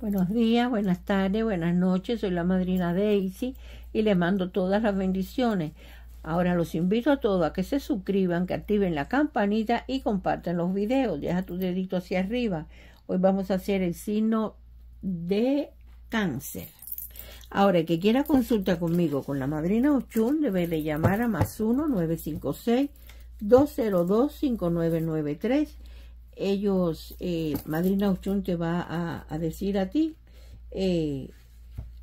Buenos días, buenas tardes, buenas noches. Soy la madrina Daisy y les mando todas las bendiciones. Ahora los invito a todos a que se suscriban, que activen la campanita y compartan los videos. Deja tu dedito hacia arriba. Hoy vamos a hacer el signo de cáncer. Ahora, el que quiera consulta conmigo con la madrina Ochun, debe de llamar a más 1-956-202-5993 ellos, eh, Madrina Ochun te va a, decir a ti eh,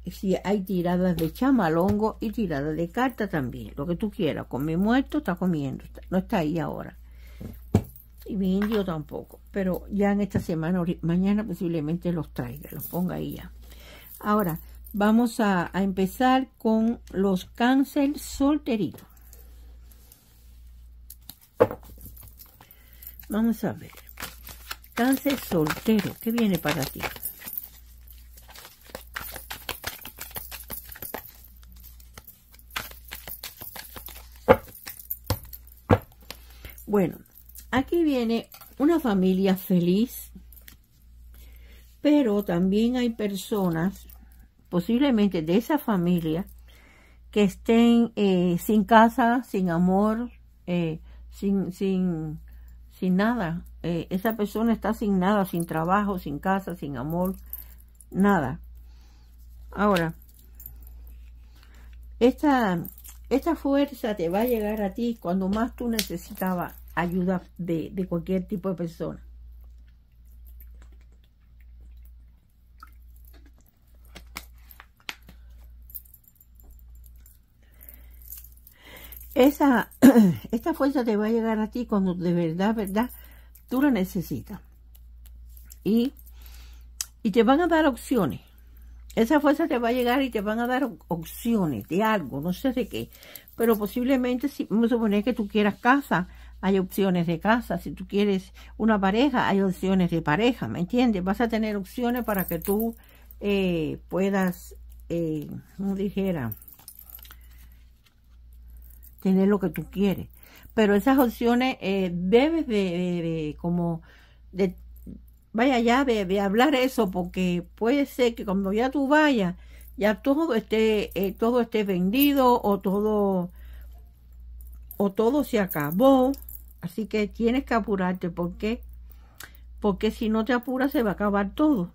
si hay tiradas de chamalongo y tiradas de carta también, lo que tú quieras. Come muerto, está comiendo, no está ahí ahora. Y mi indio tampoco, pero ya en esta semana, mañana posiblemente los traiga, los ponga ahí ya. Ahora, vamos a, a empezar con los cáncer solteritos. Vamos a ver. Cáncer soltero, ¿qué viene para ti? Bueno, aquí viene una familia feliz, pero también hay personas, posiblemente de esa familia, que estén eh, sin casa, sin amor, eh, sin, sin, sin nada, eh, esa persona está sin nada, sin trabajo, sin casa, sin amor, nada. Ahora, esta, esta fuerza te va a llegar a ti cuando más tú necesitabas ayuda de, de cualquier tipo de persona. Esa, esta fuerza te va a llegar a ti cuando de verdad, verdad, tú lo necesitas. Y, te van a dar opciones. Esa fuerza te va a llegar y te van a dar opciones de algo, no sé de qué. Pero posiblemente, si vamos a suponer que tú quieras casa, hay opciones de casa. Si tú quieres una pareja, hay opciones de pareja, ¿me entiendes? Vas a tener opciones para que tú eh, puedas, eh, como dijera, tener lo que tú quieres pero esas opciones eh, debes de, como de vaya ya de, hablar eso porque puede ser que cuando ya tú vayas ya todo esté eh, todo esté vendido o todo o todo se acabó así que tienes que apurarte porque porque si no te apuras se va a acabar todo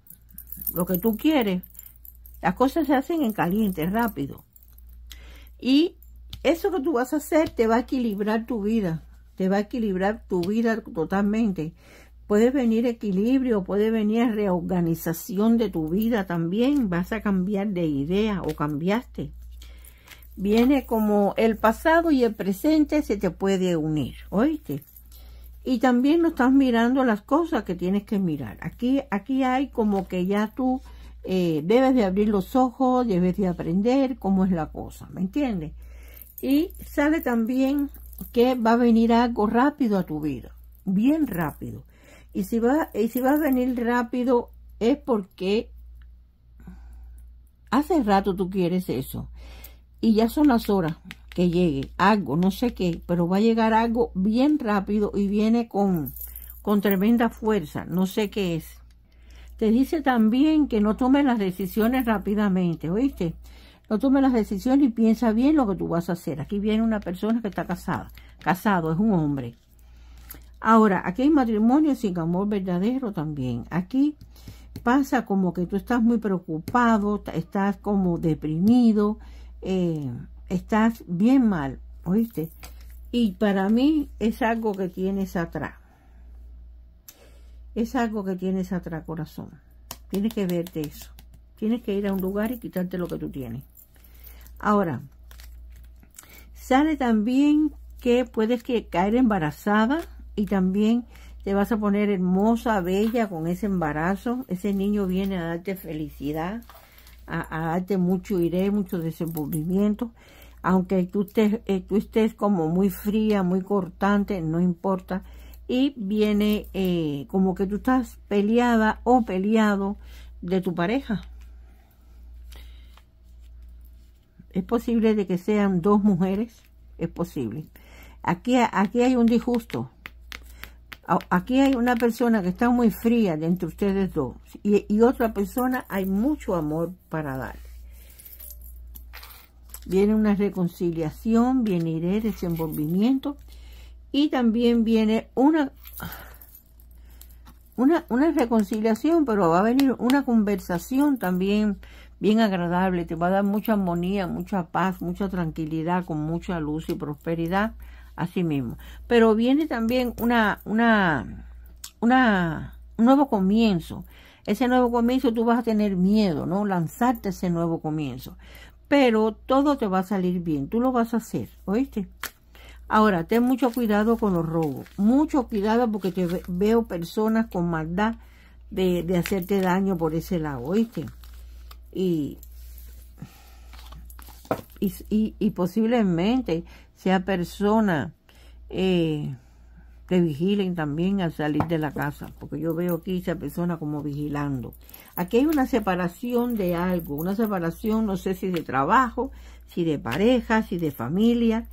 lo que tú quieres las cosas se hacen en caliente rápido y eso que tú vas a hacer te va a equilibrar tu vida, te va a equilibrar tu vida totalmente. Puede venir equilibrio, puede venir reorganización de tu vida también, vas a cambiar de idea o cambiaste. Viene como el pasado y el presente se te puede unir, ¿oíste? Y también no estás mirando las cosas que tienes que mirar. Aquí, aquí hay como que ya tú eh, debes de abrir los ojos, debes de aprender cómo es la cosa, ¿me entiendes? Y sale también que va a venir algo rápido a tu vida, bien rápido. Y si va, y si va a venir rápido es porque hace rato tú quieres eso. Y ya son las horas que llegue algo, no sé qué, pero va a llegar algo bien rápido y viene con, con tremenda fuerza, no sé qué es. Te dice también que no tomes las decisiones rápidamente, ¿oíste? no tomes las decisiones y piensa bien lo que tú vas a hacer. Aquí viene una persona que está casada, casado, es un hombre. Ahora, aquí hay matrimonio sin amor verdadero también. Aquí pasa como que tú estás muy preocupado, estás como deprimido, eh, estás bien mal, ¿oíste? Y para mí es algo que tienes atrás. Es algo que tienes atrás, corazón. Tienes que verte eso. Tienes que ir a un lugar y quitarte lo que tú tienes. Ahora, sale también que puedes caer embarazada y también te vas a poner hermosa, bella con ese embarazo. Ese niño viene a darte felicidad, a, darte mucho iré, mucho desenvolvimiento. Aunque eh, tú estés, como muy fría, muy cortante, no importa. Y viene eh, como que tú estás peleada o peleado de tu pareja. ¿Es posible de que sean dos mujeres? Es posible. Aquí, aquí hay un disgusto. Aquí hay una persona que está muy fría de entre ustedes dos. Y, otra persona hay mucho amor para dar. Viene una reconciliación, viene iré, desenvolvimiento. Y también viene una, una, una reconciliación, pero va a venir una conversación también bien agradable, te va a dar mucha armonía, mucha paz, mucha tranquilidad, con mucha luz y prosperidad así mismo. Pero viene también una, una, una, un nuevo comienzo. Ese nuevo comienzo tú vas a tener miedo, ¿no? Lanzarte ese nuevo comienzo. Pero todo te va a salir bien, tú lo vas a hacer, ¿oíste? Ahora, ten mucho cuidado con los robos, mucho cuidado porque te veo personas con maldad de, de hacerte daño por ese lado, ¿oíste? y, y, posiblemente sea persona eh, que vigilen también al salir de la casa, porque yo veo aquí esa persona como vigilando. Aquí hay una separación de algo, una separación no sé si de trabajo, si de pareja, si de familia,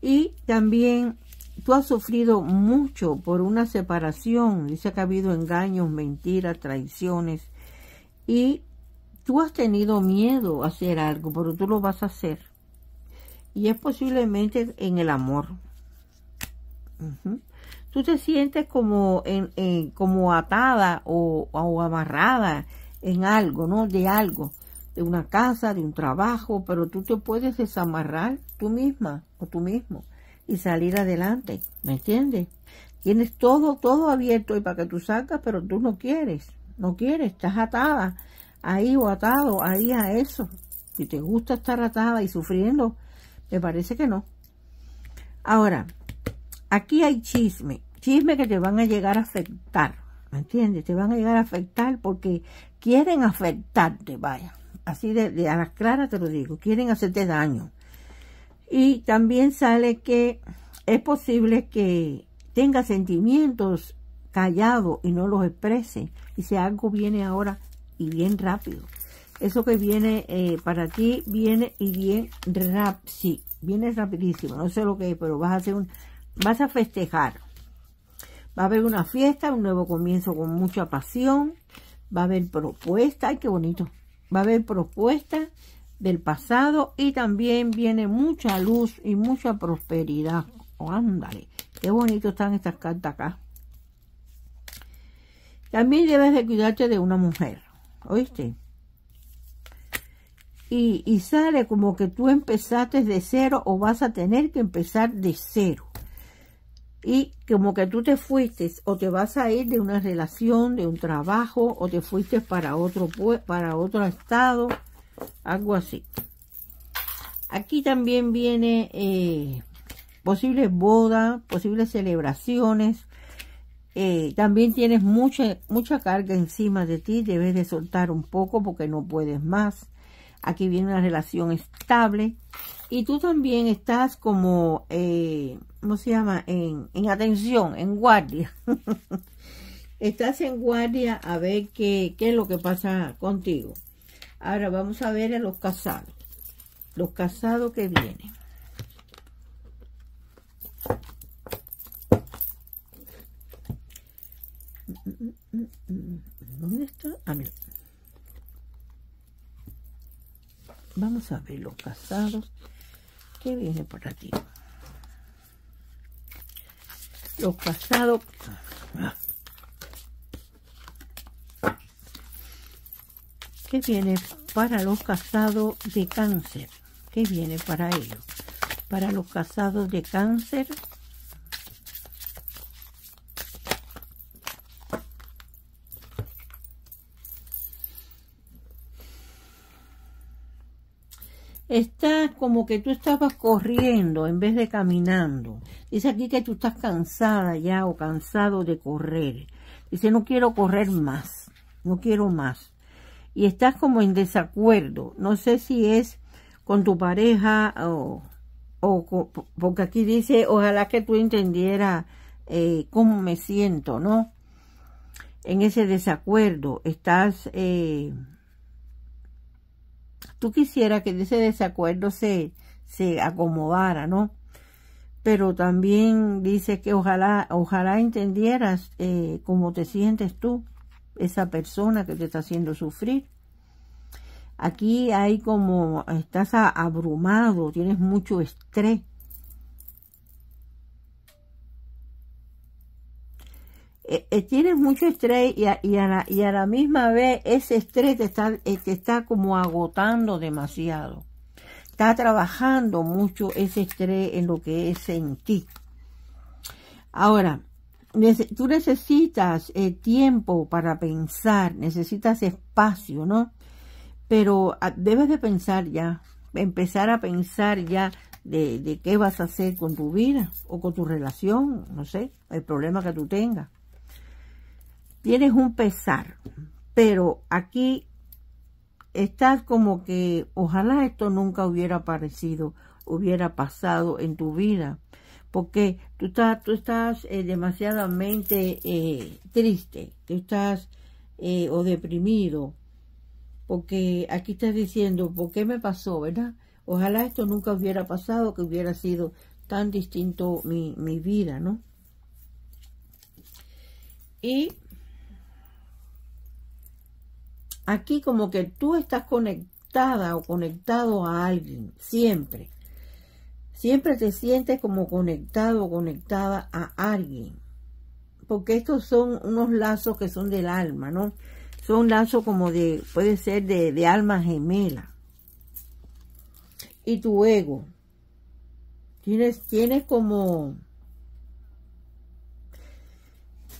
y también tú has sufrido mucho por una separación, dice que ha habido engaños, mentiras, traiciones, y Tú has tenido miedo a hacer algo, pero tú lo vas a hacer. Y es posiblemente en el amor. Tú te sientes como, en, en, como atada o, o amarrada en algo, ¿no? De algo, de una casa, de un trabajo, pero tú te puedes desamarrar tú misma o tú mismo y salir adelante, ¿me entiendes? Tienes todo, todo abierto y para que tú salgas, pero tú no quieres, no quieres, estás atada ahí o atado ahí a eso. Si te gusta estar atada y sufriendo, me parece que no. Ahora, aquí hay chisme, chisme que te van a llegar a afectar, ¿me entiendes? Te van a llegar a afectar porque quieren afectarte, vaya. Así de, de a las claras te lo digo, quieren hacerte daño. Y también sale que es posible que tenga sentimientos callados y no los exprese. Y si algo viene ahora y bien rápido. Eso que viene eh, para ti viene y bien rápido. sí, viene rapidísimo. No sé lo que es, pero vas a hacer un, vas a festejar. Va a haber una fiesta, un nuevo comienzo con mucha pasión. Va a haber propuesta, ay, qué bonito. Va a haber propuesta del pasado y también viene mucha luz y mucha prosperidad. ándale, qué bonito están estas cartas acá. También debes de cuidarte de una mujer. ¿oíste? Y, sale como que tú empezaste de cero o vas a tener que empezar de cero. Y como que tú te fuiste o te vas a ir de una relación, de un trabajo o te fuiste para otro, para otro estado, algo así. Aquí también viene eh, posibles bodas, posibles celebraciones, eh, también tienes mucha, mucha carga encima de ti, debes de soltar un poco porque no puedes más. Aquí viene una relación estable. Y tú también estás como, eh, ¿cómo se llama? En, atención, en guardia. estás en guardia a ver qué, qué es lo que pasa contigo. Ahora vamos a ver a los casados. Los casados que vienen. vamos a ver los casados ¿Qué viene para ti? los casados ¿Qué viene para los casados de cáncer ¿Qué viene para ellos para los casados de cáncer Estás como que tú estabas corriendo en vez de caminando. Dice aquí que tú estás cansada ya o cansado de correr. Dice, no quiero correr más, no quiero más. Y estás como en desacuerdo. No sé si es con tu pareja o, o porque aquí dice, ojalá que tú entendieras eh, cómo me siento, ¿no? En ese desacuerdo estás... Eh, tú quisieras que ese desacuerdo se, se acomodara, ¿no? Pero también dice que ojalá, ojalá entendieras eh, cómo te sientes tú, esa persona que te está haciendo sufrir. Aquí hay como, estás abrumado, tienes mucho estrés. Eh, eh, tienes mucho estrés y a, y, a la, misma vez ese estrés te está, eh, te está como agotando demasiado. Está trabajando mucho ese estrés en lo que es en ti. Ahora, tú necesitas tiempo para pensar, necesitas espacio, ¿no? Pero ah, debes de pensar ya, empezar a pensar ya de, qué vas a hacer con tu vida o con tu relación, no sé, el problema que tú tengas tienes un pesar, pero aquí estás como que ojalá esto nunca hubiera aparecido, hubiera pasado en tu vida, porque tú estás, tú estás eh, demasiadamente eh, triste, tú estás eh, o deprimido, porque aquí estás diciendo, ¿por qué me pasó, verdad? Ojalá esto nunca hubiera pasado, que hubiera sido tan distinto mi, mi vida, ¿no? Y Aquí como que tú estás conectada o conectado a alguien, siempre. Siempre te sientes como conectado o conectada a alguien. Porque estos son unos lazos que son del alma, ¿no? Son lazos como de, puede ser de, alma gemela. Y tu ego. Tienes, tienes como...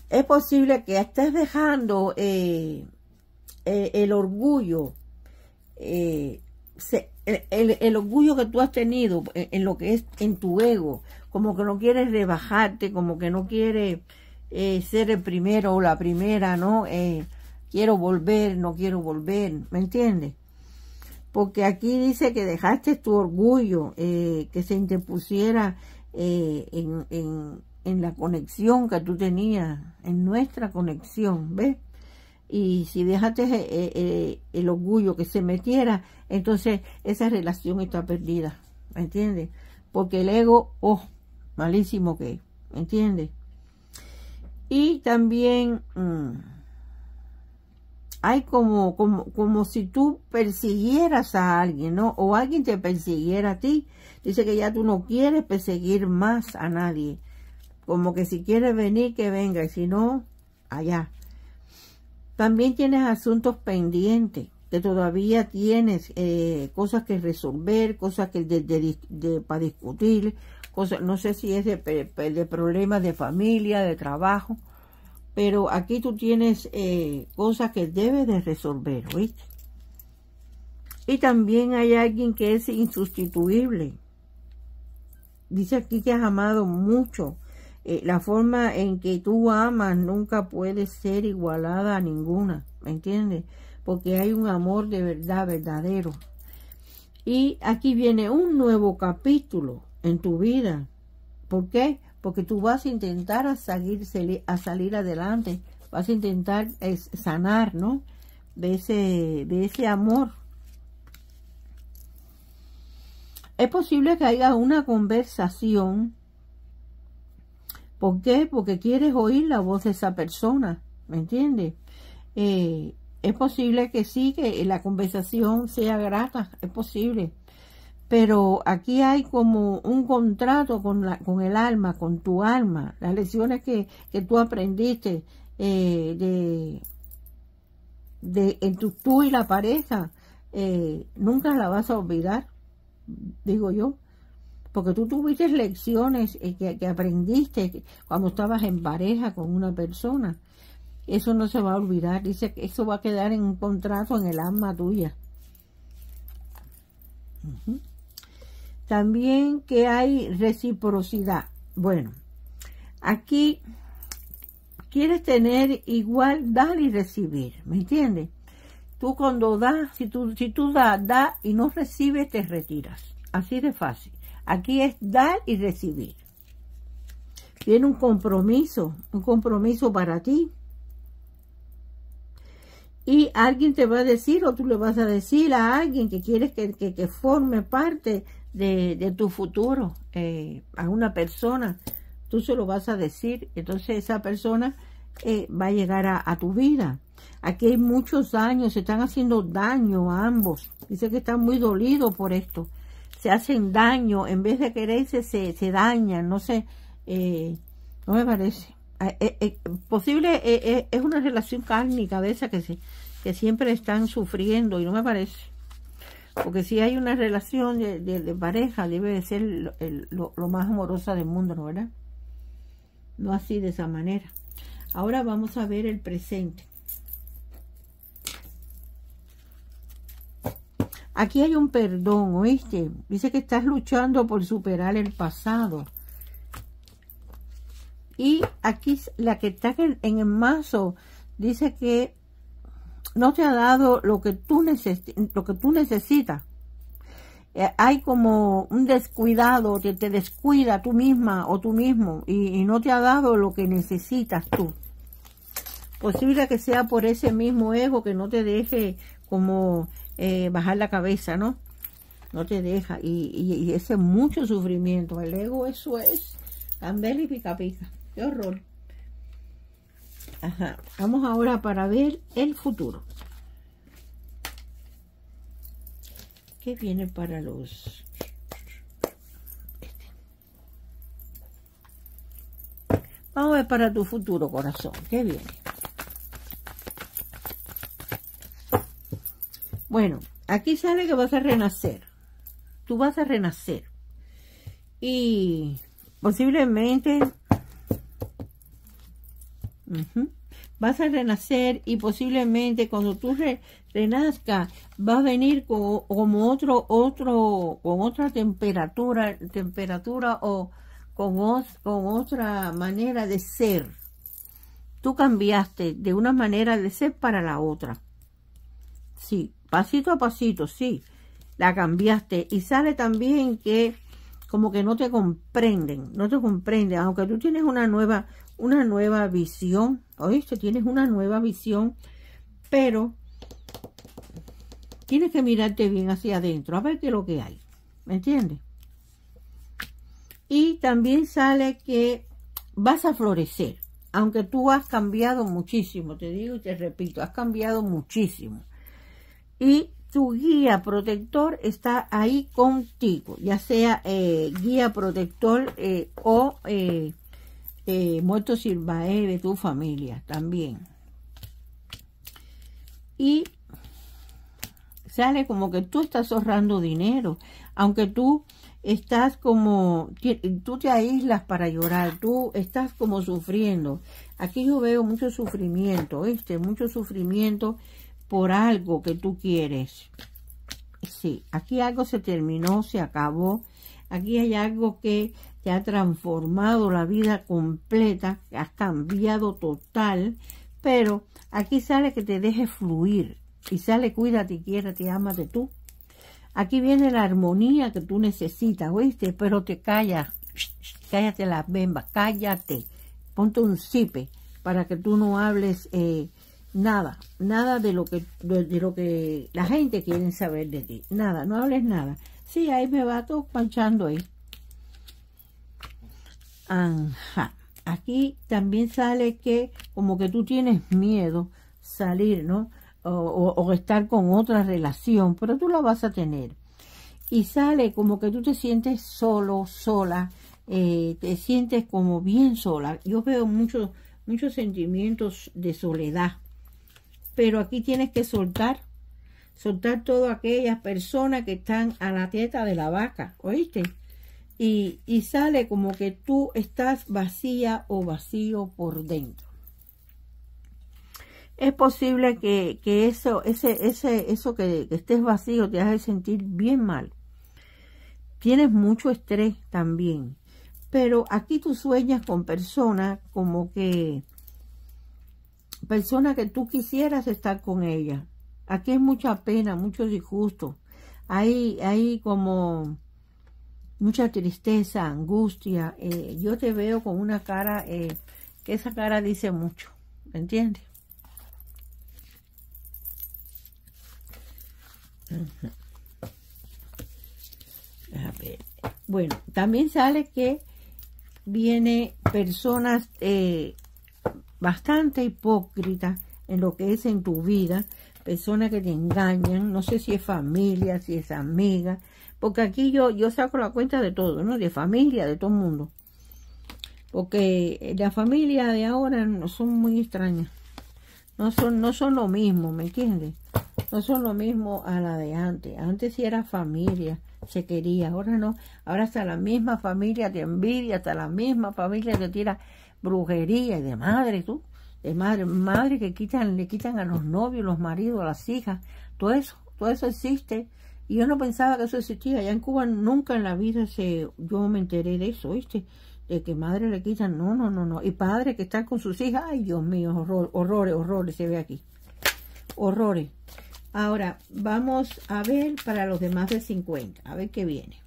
Es posible que estés dejando... Eh, eh, el orgullo, eh, el, orgullo que tú has tenido en, lo que es en tu ego, como que no quieres rebajarte, como que no quieres eh, ser el primero o la primera, ¿no? quiero volver, no quiero volver, ¿me entiendes? Porque aquí dice que dejaste tu orgullo que se interpusiera en, en, en la conexión que tú tenías, en nuestra conexión, ¿ves? y si dejaste eh, eh, el orgullo que se metiera, entonces esa relación está perdida, ¿me entiendes? Porque el ego, oh, malísimo que entiende ¿me entiendes? Y también mm, hay como, como, como si tú persiguieras a alguien, ¿no? O alguien te persiguiera a ti. Dice que ya tú no quieres perseguir más a nadie. Como que si quieres venir, que venga, y si no, allá. También tienes asuntos pendientes, que todavía tienes eh, cosas que resolver, cosas que para discutir, cosas, no sé si es de, problemas de familia, de trabajo, pero aquí tú tienes eh, cosas que debes de resolver, Y también hay alguien que es insustituible. Dice aquí que has amado mucho eh, la forma en que tú amas nunca puede ser igualada a ninguna, ¿me entiendes? Porque hay un amor de verdad, verdadero. Y aquí viene un nuevo capítulo en tu vida. ¿Por qué? Porque tú vas a intentar a salir, a salir adelante, vas a intentar sanar, ¿no? De ese, de ese amor. Es posible que haya una conversación ¿Por qué? Porque quieres oír la voz de esa persona, ¿me entiendes? Eh, es posible que sí, que la conversación sea grata, es posible. Pero aquí hay como un contrato con, la, con el alma, con tu alma, las lecciones que, tú aprendiste eh, de, de entre tú y la pareja, eh, nunca la vas a olvidar, digo yo porque tú tuviste lecciones eh, que, aprendiste cuando estabas en pareja con una persona. Eso no se va a olvidar, dice que eso va a quedar en un contrato en el alma tuya. También que hay reciprocidad. Bueno, aquí quieres tener igual dar y recibir, ¿me entiendes? Tú cuando das, si tú, si tú das, da y no recibes, te retiras. Así de fácil. Aquí es dar y recibir. Tiene un compromiso, un compromiso para ti. Y alguien te va a decir o tú le vas a decir a alguien que quieres que, forme parte de, tu futuro, eh, a una persona, tú se lo vas a decir. Entonces esa persona eh, va a llegar a, a tu vida. Aquí hay muchos años, se están haciendo daño a ambos. Dice que están muy dolidos por esto se hacen daño, en vez de quererse, se, dañan, no sé, eh, no me parece. Ah, eh, eh, posible es una relación cárnica de esa que, que siempre están sufriendo y no me parece. Porque si hay una relación de, pareja, debe de ser lo, más amorosa del mundo, ¿no verdad? No así de esa manera. Ahora vamos a ver el presente. Aquí hay un perdón, ¿oíste? Dice que estás luchando por superar el pasado. Y aquí la que está en, el mazo dice que no te ha dado lo que tú, lo que tú necesitas. Eh, hay como un descuidado, que te descuida tú misma o tú mismo y no te ha dado lo que necesitas tú. Posible que sea por ese mismo ego que no te deje como eh, bajar la cabeza, ¿no? No te deja. Y, y, ese mucho sufrimiento. El ego, eso es. Candela y pica pica. Qué horror. Vamos ahora para ver el futuro. ¿Qué viene para los... Vamos a ver para tu futuro, corazón. ¿Qué viene? Bueno, aquí sale que vas a renacer. Tú vas a renacer. Y posiblemente... vas a renacer y posiblemente cuando tú renazcas vas a venir con, como otro, otro, con otra temperatura, temperatura o con, con otra manera de ser. Tú cambiaste de una manera de ser para la otra. Sí, pasito a pasito, sí, la cambiaste. Y sale también que como que no te comprenden, no te comprenden, aunque tú tienes una nueva, una nueva visión, oíste, tienes una nueva visión, pero tienes que mirarte bien hacia adentro, a ver qué es lo que hay, ¿me entiendes? Y también sale que vas a florecer, aunque tú has cambiado muchísimo, te digo y te repito, has cambiado muchísimo y tu guía protector está ahí contigo, ya sea eh, guía protector eh, o eh, muerto silvae de tu familia también. Y sale como que tú estás ahorrando dinero, aunque tú estás como, tú te aíslas para llorar, tú estás como sufriendo. Aquí yo veo mucho sufrimiento, este, mucho sufrimiento por algo que tú quieres. Sí, aquí algo se terminó, se acabó. Aquí hay algo que te ha transformado la vida completa, que has cambiado total, pero aquí sale que te deje fluir. Y sale cuídate, amas de tú. Aquí viene la armonía que tú necesitas, ¿oíste? Pero te callas, cállate la bembas, cállate. Ponte un cipe para que tú no hables... Eh, nada, nada de lo que de, lo que la gente quiere saber de ti, nada, no hables nada. Sí, ahí me va todo panchando ahí. Ajá. Aquí también sale que como que tú tienes miedo salir, ¿no? O, estar con otra relación, pero tú la vas a tener. Y sale como que tú te sientes solo, sola, eh, te sientes como bien sola. Yo veo muchos sentimientos de soledad pero aquí tienes que soltar, soltar todas aquellas personas que están a la teta de la vaca, ¿oíste? Y, sale como que tú estás vacía o vacío por dentro. Es posible que, eso, ese, ese, eso que, que estés vacío te hace sentir bien mal. Tienes mucho estrés también. Pero aquí tú sueñas con personas como que persona que tú quisieras estar con ella. Aquí hay mucha pena, mucho disgusto. Hay, hay como mucha tristeza, angustia. Eh, yo te veo con una cara, eh, que esa cara dice mucho, ¿me entiendes? Bueno, también sale que viene personas eh, bastante hipócrita en lo que es en tu vida, personas que te engañan, no sé si es familia, si es amiga, porque aquí yo, yo saco la cuenta de todo, ¿no? De familia, de todo el mundo. Porque la familia de ahora no son muy extrañas. No son, no son lo mismo, ¿me entiendes? No son lo mismo a la de antes. Antes sí era familia, se quería, ahora no. Ahora hasta la misma familia te envidia, hasta la misma familia te tira brujería y de madre, tú, de madre, madre que quitan, le quitan a los novios, los maridos, a las hijas, todo eso, todo eso existe. Y yo no pensaba que eso existía. Allá en Cuba nunca en la vida se, yo me enteré de eso, ¿viste? De que madre le quitan, no, no, no, no. Y padre que están con sus hijas, ay Dios mío, horrores, horrores se ve aquí. Horrores. Ahora, vamos a ver para los demás de 50, a ver qué viene.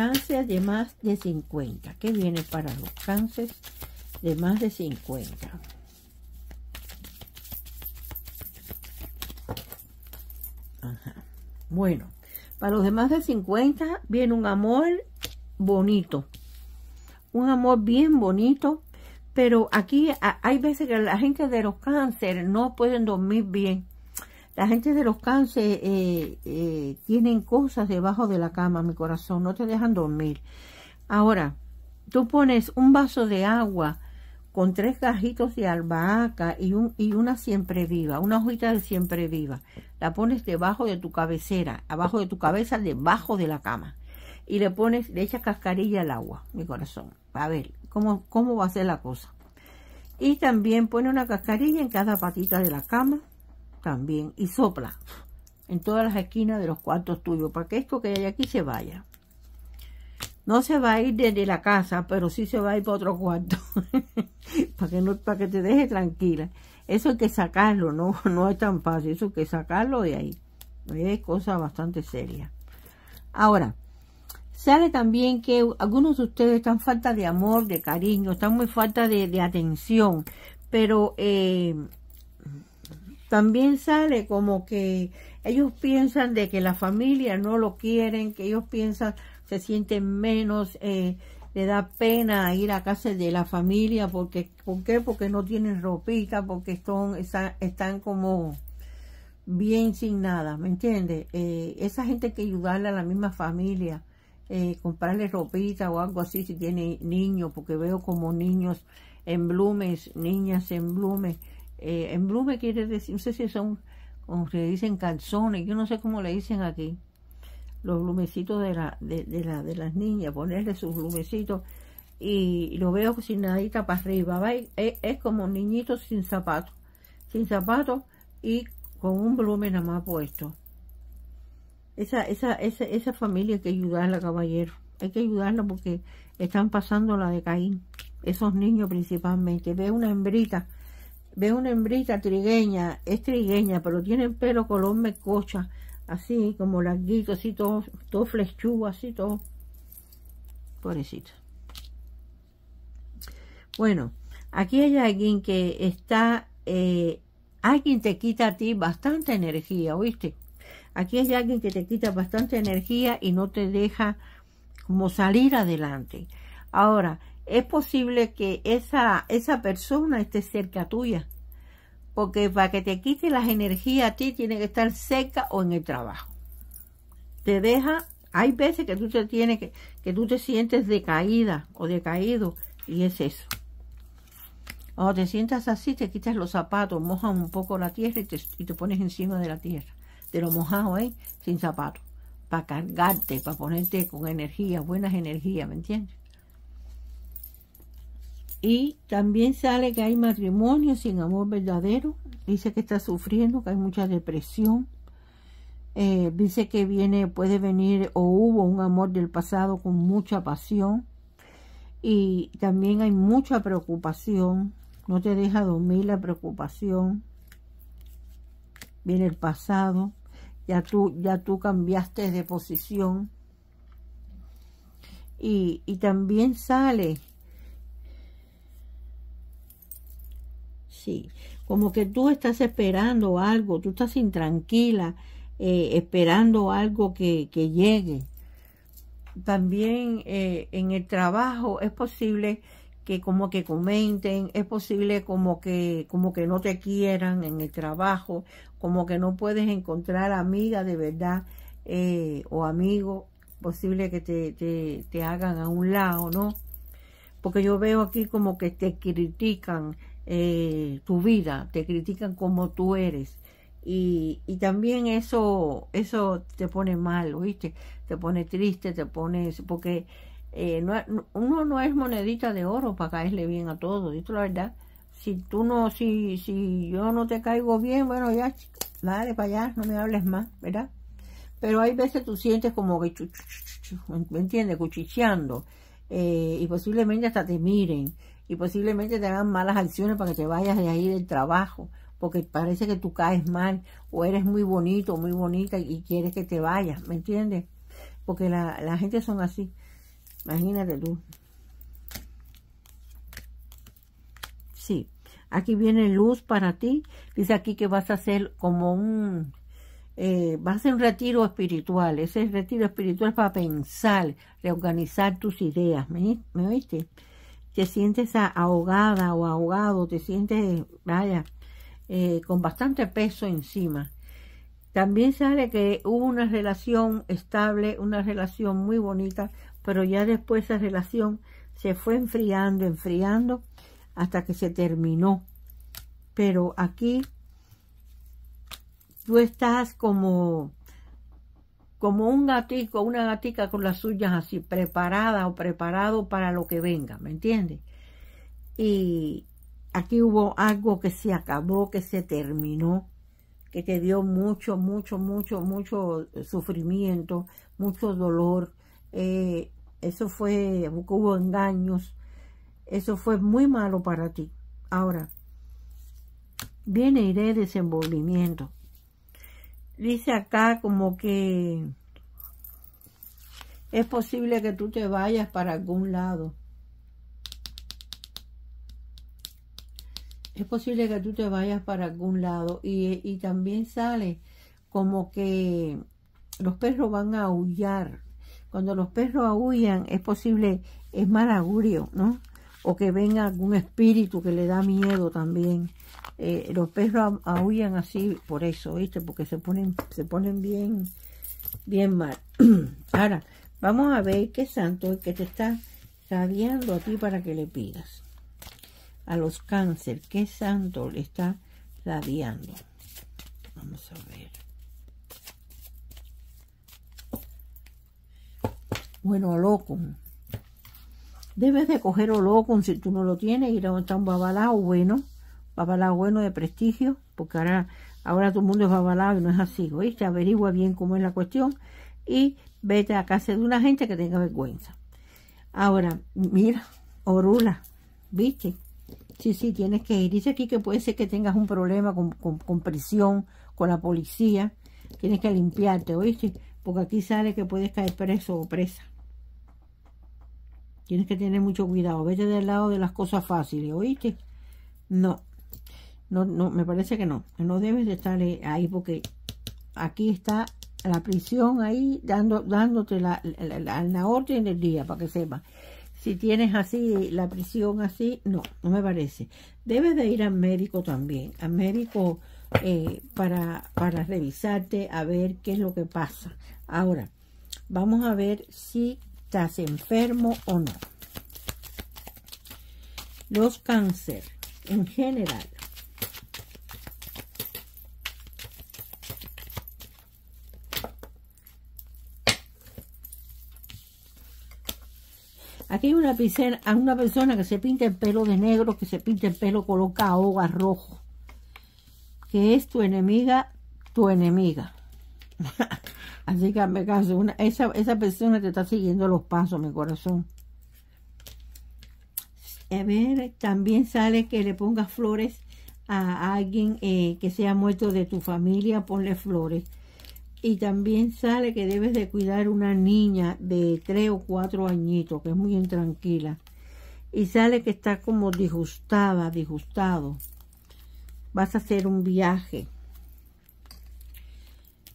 cáncer de más de 50. ¿Qué viene para los cánceres de más de 50? Bueno, para los de más de 50 viene un amor bonito. Un amor bien bonito. Pero aquí hay veces que la gente de los cánceres no pueden dormir bien la gente de los cánceres eh, eh, tienen cosas debajo de la cama, mi corazón, no te dejan dormir. Ahora, tú pones un vaso de agua con tres gajitos de albahaca y, un, y una siempre viva, una hojita de siempre viva. La pones debajo de tu cabecera, abajo de tu cabeza, debajo de la cama. Y le pones, le echas cascarilla al agua, mi corazón. A ver, ¿cómo, cómo va a ser la cosa? Y también pone una cascarilla en cada patita de la cama también y sopla en todas las esquinas de los cuartos tuyos para que esto que hay aquí se vaya. No se va a ir desde la casa, pero si se va a ir para otro cuarto para que no para que te deje tranquila. Eso hay que sacarlo, no no es tan fácil, eso hay que sacarlo de ahí. Es cosa bastante seria. Ahora, sale también que algunos de ustedes están falta de amor, de cariño, están muy falta de, atención, pero eh, también sale como que ellos piensan de que la familia no lo quieren, que ellos piensan, se sienten menos, eh, le da pena ir a casa de la familia, porque, ¿por qué? Porque no tienen ropita, porque están, como bien sin nada, ¿me entiendes? Eh, esa gente que ayudarle a la misma familia, eh, comprarle ropita o algo así si tiene niños, porque veo como niños en blumes, niñas en blumes, eh, en Blume quiere decir, no sé si son, como se dicen, calzones, yo no sé cómo le dicen aquí, los blumecitos de, la, de, las niñas, ponerle sus blumecitos y lo veo sin nadita para arriba, es, como niñitos sin zapatos, sin zapatos y con un blume nada más puesto. Esa, esa, esa, esa familia hay que ayudarla, caballero. Hay que ayudarla porque están pasando la de Esos niños principalmente. Ve una hembrita Veo una hembrita trigueña, es trigueña, pero tiene el pelo color mecocha, así como larguito, así todo, todo flechudo, así todo. Pobrecito. Bueno, aquí hay alguien que está, eh, alguien te quita a ti bastante energía, ¿oíste? Aquí hay alguien que te quita bastante energía y no te deja como salir adelante. Ahora, es posible que esa, esa persona esté cerca tuya. Porque para que te quite las energías a ti, tiene que estar cerca o en el trabajo. Te deja, hay veces que tú te tienes que, que tú te sientes decaída o decaído, y es eso. O te sientas así, te quitas los zapatos, mojas un poco la tierra y te, pones encima de la tierra, te lo mojado ahí, ¿eh? sin zapatos, para cargarte, para ponerte con energía, buenas energías, ¿me entiendes? Y también sale que hay matrimonio sin amor verdadero. Dice que está sufriendo, que hay mucha depresión. Eh, dice que viene, puede venir o hubo un amor del pasado con mucha pasión. Y también hay mucha preocupación. No te deja dormir la preocupación. Viene el pasado. Ya tú, ya tú cambiaste de posición. Y, y también sale Sí, como que tú estás esperando algo, tú estás intranquila, eh, esperando algo que, llegue. También eh, en el trabajo es posible que como que comenten, es posible como que, como que no te quieran en el trabajo, como que no puedes encontrar amiga de verdad eh, o amigo, posible que te, te, te hagan a un lado, ¿no? Porque yo veo aquí como que te critican, eh, tu vida, te critican como tú eres. Y, y, también eso, eso te pone mal, oíste, Te pone triste, te pone... Porque eh, uno no es monedita de oro para caerle bien a todo, ¿viste? La verdad, si tú no, si, si yo no te caigo bien, bueno, ya, dale para allá, no me hables más, ¿verdad? Pero hay veces tú sientes como que, ¿me entiendes? Cuchicheando. Eh, y posiblemente hasta te miren y posiblemente te hagan malas acciones para que te vayas de ahí del trabajo, porque parece que tú caes mal o eres muy bonito, muy bonita y quieres que te vayas, ¿me entiendes? Porque la, la gente son así, imagínate tú. Sí, aquí viene luz para ti, dice aquí que vas a hacer como un, eh, vas a hacer un retiro espiritual. Ese retiro espiritual es para pensar, reorganizar tus ideas. ¿Me, ¿Me, oíste? te sientes ahogada o ahogado, te sientes, vaya, eh, con bastante peso encima. También sale que hubo una relación estable, una relación muy bonita, pero ya después esa relación se fue enfriando, enfriando, hasta que se terminó. Pero aquí tú estás como como un gatico, una gatica con las suyas así, preparada o preparado para lo que venga, ¿me entiendes? Y aquí hubo algo que se acabó, que se terminó, que te dio mucho, mucho, mucho, mucho eh, sufrimiento, mucho dolor. Eh, eso fue, hubo engaños. Eso fue muy malo para ti. Ahora, viene Iré de desenvolvimiento dice acá como que es posible que tú te vayas para algún lado. Es posible que tú te vayas para algún lado. Y, y también sale como que los perros van a aullar. Cuando los perros aullan es posible, es mal augurio, ¿no? O que venga algún espíritu que le da miedo también. Eh, los perros aullan así por eso, ¿viste? Porque se ponen, se ponen bien, bien mal. Ahora, vamos a ver qué santo es que te está sabiendo a ti para que le pidas. A los cáncer, qué santo le está sabiando. Vamos a ver. Bueno, loco. Debes de coger loco si tú no lo tienes, ir a un babalao bueno babalao bueno de prestigio, porque ahora, ahora todo el mundo es avalado y no es así, ¿oíste? Averigua bien cómo es la cuestión y vete a casa de una gente que tenga vergüenza. Ahora, mira, orula, ¿viste? Sí, sí, tienes que ir. Dice aquí que puede ser que tengas un problema con, con, prisión, con la policía. Tienes que limpiarte, ¿oíste? Porque aquí sale que puedes caer preso o presa. Tienes que tener mucho cuidado. Vete del lado de las cosas fáciles, ¿oíste? No, no, no, me parece que no. No debes de estar eh, ahí porque aquí está la prisión ahí dándote la, la, orden del día para que sepa Si tienes así la prisión así, no, no me parece. Debes de ir al médico también, al médico eh, para, para revisarte a ver qué es lo que pasa. Ahora, vamos a ver si estás enfermo o no. Los cáncer en general Aquí hay una, a una persona que se pinta el pelo de negro, que se pinta el pelo coloca caoba rojo, que es tu enemiga, tu enemiga. Así que me caso, una, esa, persona te está siguiendo los pasos, mi corazón. A ver, también sale que le pongas flores a alguien eh, que sea muerto de tu familia, ponle flores. Y también sale que debes de cuidar una niña de tres o cuatro añitos, que es muy intranquila. Y sale que está como disgustada, disgustado. Vas a hacer un viaje.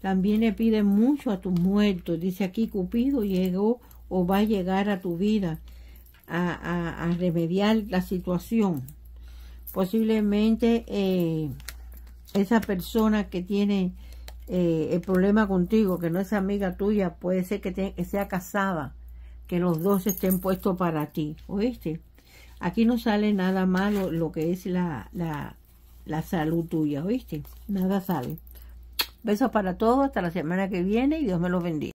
También le pide mucho a tus muertos. Dice aquí, Cupido llegó o va a llegar a tu vida a, remediar la situación. Posiblemente eh, esa persona que tiene eh, el problema contigo, que no es amiga tuya, puede ser que, sea casada, que los dos estén puestos para ti, ¿oíste? Aquí no sale nada malo lo que es la, la, la salud tuya, ¿oíste? Nada sale. Besos para todos, hasta la semana que viene y Dios me los bendiga.